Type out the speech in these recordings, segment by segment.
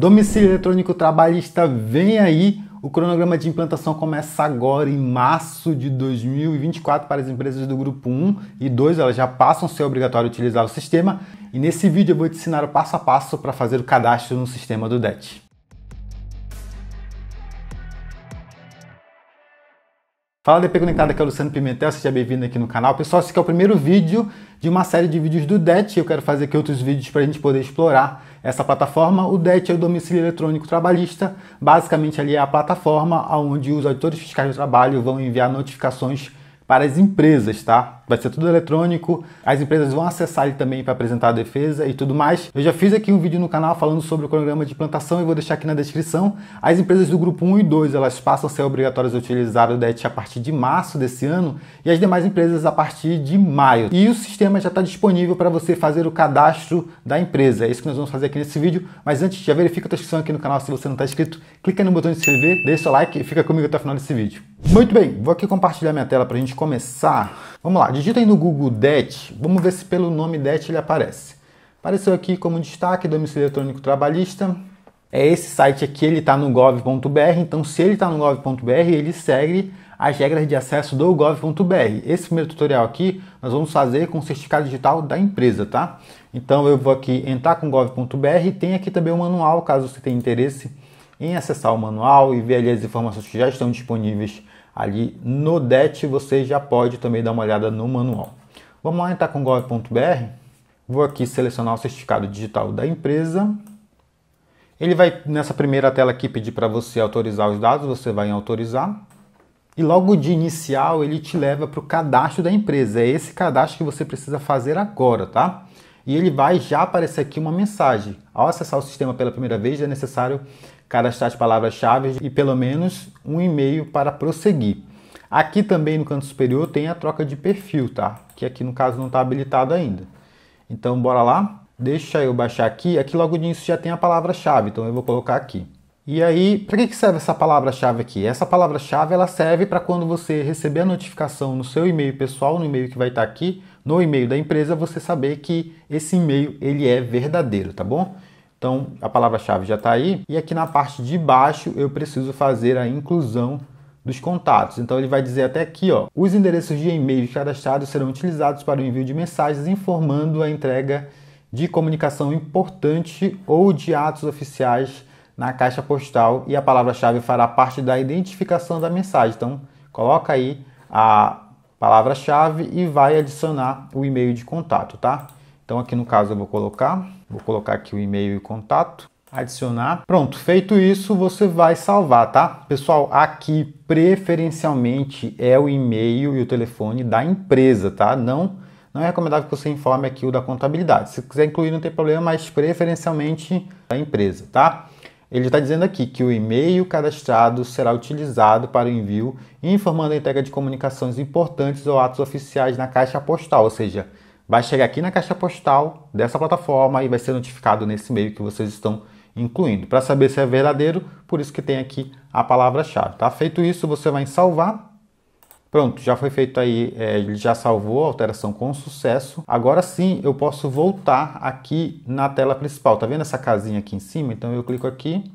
Domicílio eletrônico trabalhista vem aí. O cronograma de implantação começa agora em março de 2024 para as empresas do grupo 1 e 2, elas já passam a ser obrigatório utilizar o sistema. E nesse vídeo eu vou te ensinar o passo a passo para fazer o cadastro no sistema do DET. Fala DP Conectada, aqui é o Luciano Pimentel, seja bem-vindo aqui no canal. Pessoal, esse aqui é o primeiro vídeo de uma série de vídeos do DET. Eu quero fazer aqui outros vídeos para a gente poder explorar essa plataforma. O DET é o domicílio eletrônico trabalhista, basicamente ali é a plataforma onde os auditores fiscais do trabalho vão enviar notificações para as empresas, tá? Vai ser tudo eletrônico, as empresas vão acessar ele também para apresentar a defesa e tudo mais. Eu já fiz aqui um vídeo no canal falando sobre o cronograma de plantação e vou deixar aqui na descrição. As empresas do grupo 1 e 2, elas passam a ser obrigatórias a utilizar o DET a partir de março desse ano e as demais empresas a partir de maio. E o sistema já está disponível para você fazer o cadastro da empresa. É isso que nós vamos fazer aqui nesse vídeo, mas antes já verifica a tua inscrição aqui no canal se você não está inscrito, clica no botão de se inscrever, deixa o like e fica comigo até o final desse vídeo. Muito bem, vou aqui compartilhar minha tela para a gente começar. Vamos lá, digita aí no Google DET, vamos ver se pelo nome DET ele aparece. Apareceu aqui como destaque domicílio eletrônico trabalhista. É esse site aqui, ele está no gov.br, então se ele está no gov.br, ele segue as regras de acesso do gov.br. Esse primeiro tutorial aqui, nós vamos fazer com o certificado digital da empresa, tá? Então eu vou aqui entrar com gov.br, tem aqui também o manual, caso você tenha interesse em acessar o manual e ver ali as informações que já estão disponíveis ali no DET. Você já pode também dar uma olhada no manual. Vamos lá com gov.br Vou aqui selecionar o certificado digital da empresa. Ele vai nessa primeira tela aqui pedir para você autorizar os dados, você vai em autorizar. E logo de inicial ele te leva para o cadastro da empresa. É esse cadastro que você precisa fazer agora, tá? e ele vai já aparecer aqui uma mensagem. Ao acessar o sistema pela primeira vez, é necessário cadastrar as palavras-chave e pelo menos um e-mail para prosseguir. Aqui também no canto superior tem a troca de perfil, tá? Que aqui no caso não está habilitado ainda. Então bora lá. Deixa eu baixar aqui. Aqui logo disso já tem a palavra-chave, então eu vou colocar aqui. E aí, para que serve essa palavra-chave aqui? Essa palavra-chave ela serve para quando você receber a notificação no seu e-mail pessoal, no e-mail que vai estar tá aqui, no e-mail da empresa você saber que esse e-mail ele é verdadeiro, tá bom? Então a palavra-chave já está aí e aqui na parte de baixo eu preciso fazer a inclusão dos contatos. Então ele vai dizer até aqui, ó, os endereços de e-mail cadastrados serão utilizados para o envio de mensagens informando a entrega de comunicação importante ou de atos oficiais na caixa postal e a palavra-chave fará parte da identificação da mensagem. Então coloca aí a palavra-chave e vai adicionar o e-mail de contato, tá? Então aqui no caso eu vou colocar, vou colocar aqui o e-mail e contato, adicionar. Pronto, feito isso, você vai salvar, tá? Pessoal, aqui preferencialmente é o e-mail e o telefone da empresa, tá? Não não é recomendável que você informe aqui o da contabilidade. Se quiser incluir, não tem problema, mas preferencialmente da empresa, tá? Ele está dizendo aqui que o e-mail cadastrado será utilizado para o envio, informando a entrega de comunicações importantes ou atos oficiais na caixa postal, ou seja, vai chegar aqui na caixa postal dessa plataforma e vai ser notificado nesse e-mail que vocês estão incluindo. Para saber se é verdadeiro, por isso que tem aqui a palavra-chave. Tá? Feito isso, você vai em salvar Pronto, já foi feito aí, é, ele já salvou a alteração com sucesso. Agora sim, eu posso voltar aqui na tela principal. Tá vendo essa casinha aqui em cima? Então eu clico aqui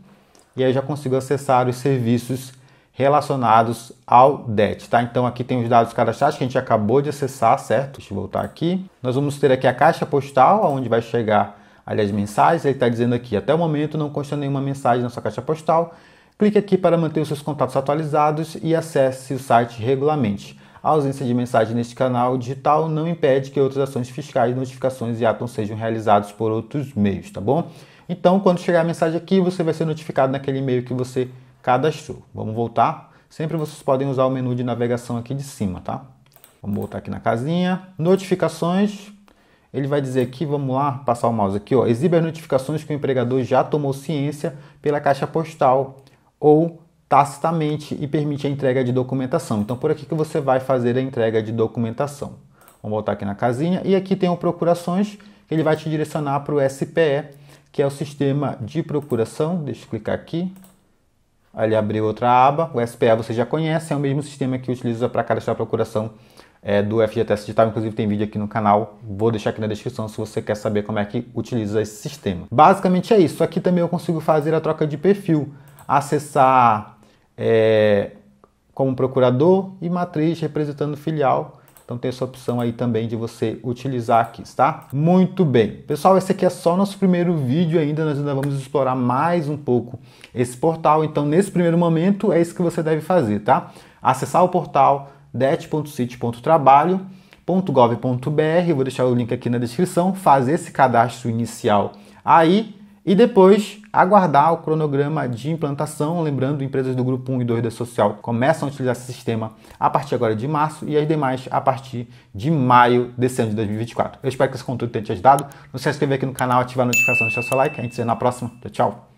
e aí já consigo acessar os serviços relacionados ao DET, tá? Então aqui tem os dados cadastrados que a gente acabou de acessar, certo? Deixa eu voltar aqui. Nós vamos ter aqui a caixa postal, onde vai chegar ali as mensagens. Ele está dizendo aqui, até o momento não consta nenhuma mensagem na sua caixa postal Clique aqui para manter os seus contatos atualizados e acesse o site regularmente. A ausência de mensagem neste canal digital não impede que outras ações fiscais, notificações e atos sejam realizados por outros meios, tá bom? Então, quando chegar a mensagem aqui, você vai ser notificado naquele e-mail que você cadastrou. Vamos voltar? Sempre vocês podem usar o menu de navegação aqui de cima, tá? Vamos voltar aqui na casinha, notificações. Ele vai dizer aqui, vamos lá, passar o mouse aqui, ó. Exibe as notificações que o empregador já tomou ciência pela caixa postal ou tacitamente e permite a entrega de documentação. Então, por aqui que você vai fazer a entrega de documentação. Vamos voltar aqui na casinha e aqui tem o procurações, que ele vai te direcionar para o SPE, que é o sistema de procuração. Deixa eu clicar aqui. Ali abriu outra aba. O SPE você já conhece, é o mesmo sistema que utiliza para cadastrar a procuração é, do FGTS Digital, inclusive tem vídeo aqui no canal, vou deixar aqui na descrição se você quer saber como é que utiliza esse sistema. Basicamente é isso, aqui também eu consigo fazer a troca de perfil, acessar é, como procurador e matriz representando filial. Então tem essa opção aí também de você utilizar aqui, tá? Muito bem. Pessoal, esse aqui é só nosso primeiro vídeo ainda, nós ainda vamos explorar mais um pouco esse portal. Então nesse primeiro momento é isso que você deve fazer, tá? Acessar o portal det.city.trabalho.gov.br, vou deixar o link aqui na descrição, fazer esse cadastro inicial aí e depois aguardar o cronograma de implantação. Lembrando, empresas do grupo 1 e 2 da Social começam a utilizar esse sistema a partir agora de março e as demais a partir de maio desse ano de 2024. Eu espero que esse conteúdo tenha te ajudado. Não se inscrever aqui no canal, ativar a notificação, deixar seu like. A gente se vê na próxima. Tchau, tchau.